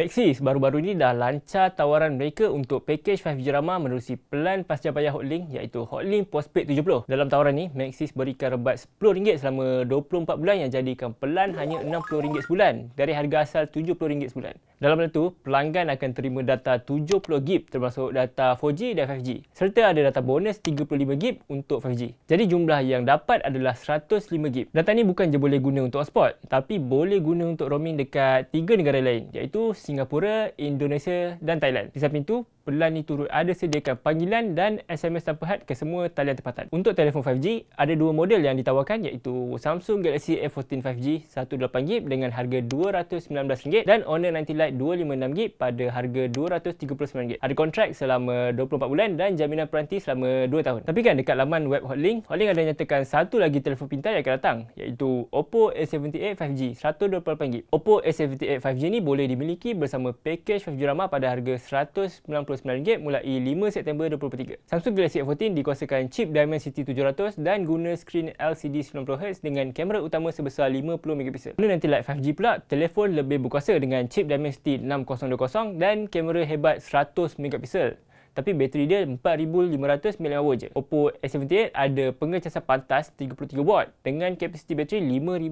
Maxis baru-baru ini dah lancar tawaran mereka untuk pakej 5G Rama menerusi pelan pasca bayar Hotlink iaitu Hotlink Postpaid 70. Dalam tawaran ini, Maxis berikan rebat RM10 selama 24 bulan yang jadikan pelan hanya RM60 sebulan dari harga asal RM70 sebulan. Dalam hal itu, pelanggan akan terima data 70GB termasuk data 4G dan 5G serta ada data bonus 35GB untuk 5G. Jadi jumlah yang dapat adalah 105GB. Data ini bukan je boleh guna untuk hotspot tapi boleh guna untuk roaming dekat 3 negara lain iaitu Singapura, Indonesia dan Thailand. Di samping itu, pelan ini turut ada sediakan panggilan dan SMS tanpa had ke semua talian tempatan. Untuk telefon 5G, ada dua model yang ditawarkan iaitu Samsung Galaxy A14 5G 18GB dengan harga RM219 dan Honor 90 Lite 256GB pada harga RM239. Ada kontrak selama 24 bulan dan jaminan peranti selama 2 tahun. Tapi kan dekat laman web Hotlink, Hotlink ada nyatakan satu lagi telefon pintar yang akan datang iaitu Oppo A78 5G 128GB. Oppo A78 5G ni boleh dimiliki bersama pakej 5G Rama pada harga RM199 mulai 5 September 2023. Samsung Galaxy A14 dikuasakan chip Dimensity 700 dan guna skrin LCD 90Hz dengan kamera utama sebesar 50MP. Guna nanti light 5G pula, telefon lebih berkuasa dengan chip Dimensity 6020 dan kamera hebat 100MP tapi bateri dia 4500 mAh je. Oppo s 78 ada pengecasan pantas 33W dengan kapasiti bateri 5000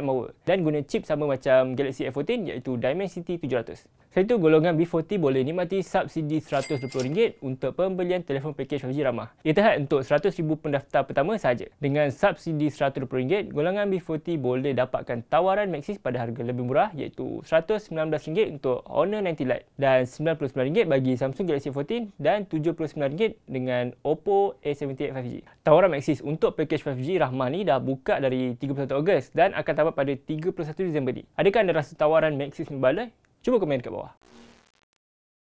mAh dan guna chip sama macam Galaxy f 14 iaitu Dimensity 700. Selain itu, golongan B40 boleh nikmati subsidi RM120 untuk pembelian telefon pakej 5G ramah. Ia terhad untuk 100,000 pendaftar pertama sahaja. Dengan subsidi RM120, golongan B40 boleh dapatkan tawaran Maxis pada harga lebih murah iaitu RM119 untuk Honor 90 Lite dan RM99 bagi Samsung Galaxy 14 dan RM79 dengan Oppo A78 5G. Tawaran Maxis untuk pakej 5G ramah ni dah buka dari 31 Ogos dan akan tamat pada 31 Disember ni. Adakah anda rasa tawaran Maxis membalai? Cuba komen ke bawah.